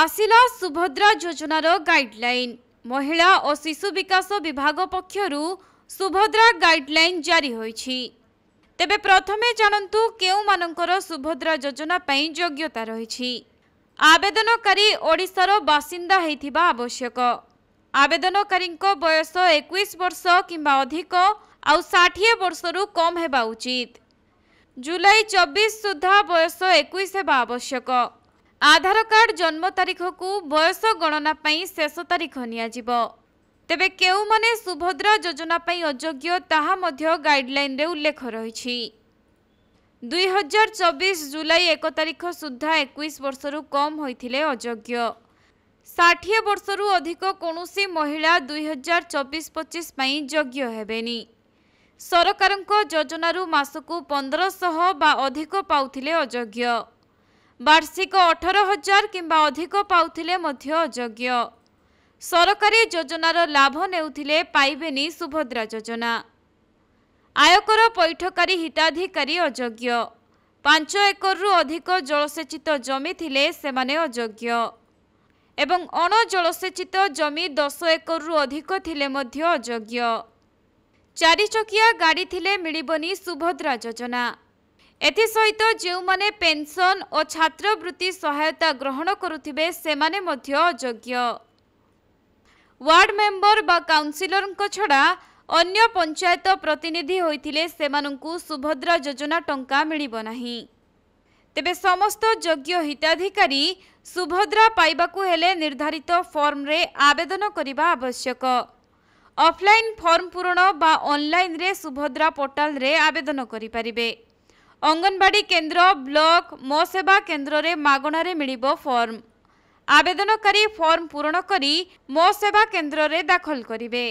ଆସିଲା ସୁଭଦ୍ରା ଯୋଜନାର ଗାଇଡ଼ଲାଇନ୍ ମହିଳା ଓ ଶିଶୁ ବିକାଶ ବିଭାଗ ପକ୍ଷରୁ ସୁଭଦ୍ରା ଗାଇଡ଼ଲାଇନ୍ ଜାରି ହୋଇଛି ତେବେ ପ୍ରଥମେ ଜାଣନ୍ତୁ କେଉଁମାନଙ୍କର ସୁଭଦ୍ରା ଯୋଜନା ପାଇଁ ଯୋଗ୍ୟତା ରହିଛି ଆବେଦନକାରୀ ଓଡ଼ିଶାର ବାସିନ୍ଦା ହୋଇଥିବା ଆବଶ୍ୟକ ଆବେଦନକାରୀଙ୍କ ବୟସ ଏକୋଇଶ ବର୍ଷ କିମ୍ବା ଅଧିକ ଆଉ ଷାଠିଏ ବର୍ଷରୁ କମ୍ ହେବା ଉଚିତ ଜୁଲାଇ ଚବିଶ ସୁଦ୍ଧା ବୟସ ଏକୋଇଶ ହେବା ଆବଶ୍ୟକ ଆଧାର କାର୍ଡ ଜନ୍ମ ତାରିଖକୁ ବୟସ ଗଣନା ପାଇଁ ଶେଷ ତାରିଖ ନିଆଯିବ ତେବେ କେଉଁମାନେ ସୁଭଦ୍ରା ଯୋଜନା ପାଇଁ ଅଯୋଗ୍ୟ ତାହା ମଧ୍ୟ ଗାଇଡ୍ଲାଇନ୍ରେ ଉଲ୍ଲେଖ ରହିଛି ଦୁଇହଜାର ଚବିଶ ଜୁଲାଇ ଏକ ତାରିଖ ସୁଦ୍ଧା ଏକୋଇଶ ବର୍ଷରୁ କମ୍ ହୋଇଥିଲେ ଅଯୋଗ୍ୟ ଷାଠିଏ ବର୍ଷରୁ ଅଧିକ କୌଣସି ମହିଳା ଦୁଇହଜାର ଚବିଶ ପଚିଶ ପାଇଁ ଯୋଗ୍ୟ ହେବେନି ସରକାରଙ୍କ ଯୋଜନାରୁ ମାସକୁ ପନ୍ଦରଶହ ବା ଅଧିକ ପାଉଥିଲେ ଅଯୋଗ୍ୟ ବାର୍ଷିକ ଅଠର ହଜାର କିମ୍ବା ଅଧିକ ପାଉଥିଲେ ମଧ୍ୟ ଅଯୋଗ୍ୟ ସରକାରୀ ଯୋଜନାର ଲାଭ ନେଉଥିଲେ ପାଇବେନି ସୁଭଦ୍ରା ଯୋଜନା ଆୟକର ପୈଠକାରୀ ହିତାଧିକାରୀ ଅଯୋଗ୍ୟ ପାଞ୍ଚ ଏକରରୁ ଅଧିକ ଜଳସେଚିତ ଜମି ଥିଲେ ସେମାନେ ଅଯୋଗ୍ୟ ଏବଂ ଅଣଜଳସେଚିତ ଜମି ଦଶ ଏକରରୁ ଅଧିକ ଥିଲେ ମଧ୍ୟ ଅଯୋଗ୍ୟ ଚାରିଚକିଆ ଗାଡ଼ି ଥିଲେ ମିଳିବନି ସୁଭଦ୍ରା ଯୋଜନା ଏଥିସହିତ ଯେଉଁମାନେ ପେନ୍ସନ୍ ଓ ଛାତ୍ରବୃତ୍ତି ସହାୟତା ଗ୍ରହଣ କରୁଥିବେ ସେମାନେ ମଧ୍ୟ ଅଯୋଗ୍ୟ ୱାର୍ଡ଼ ମେମ୍ବର ବା କାଉନ୍ସିଲରଙ୍କ ଛଡ଼ା ଅନ୍ୟ ପଞ୍ଚାୟତ ପ୍ରତିନିଧି ହୋଇଥିଲେ ସେମାନଙ୍କୁ ସୁଭଦ୍ରା ଯୋଜନା ଟଙ୍କା ମିଳିବ ନାହିଁ ତେବେ ସମସ୍ତ ଯୋଗ୍ୟ ହିତାଧିକାରୀ ସୁଭଦ୍ରା ପାଇବାକୁ ହେଲେ ନିର୍ଦ୍ଧାରିତ ଫର୍ମରେ ଆବେଦନ କରିବା ଆବଶ୍ୟକ ଅଫ୍ଲାଇନ୍ ଫର୍ମ ପୂରଣ ବା ଅନ୍ଲାଇନ୍ରେ ସୁଭଦ୍ରା ପୋର୍ଟାଲରେ ଆବେଦନ କରିପାରିବେ ଅଙ୍ଗନବାଡ଼ି କେନ୍ଦ୍ର ବ୍ଲକ ମୋ ସେବା କେନ୍ଦ୍ରରେ ମାଗଣାରେ ମିଳିବ ଫର୍ମ ଆବେଦନକାରୀ ଫର୍ମ ପୂରଣ କରି ମୋ ସେବା କେନ୍ଦ୍ରରେ ଦାଖଲ କରିବେ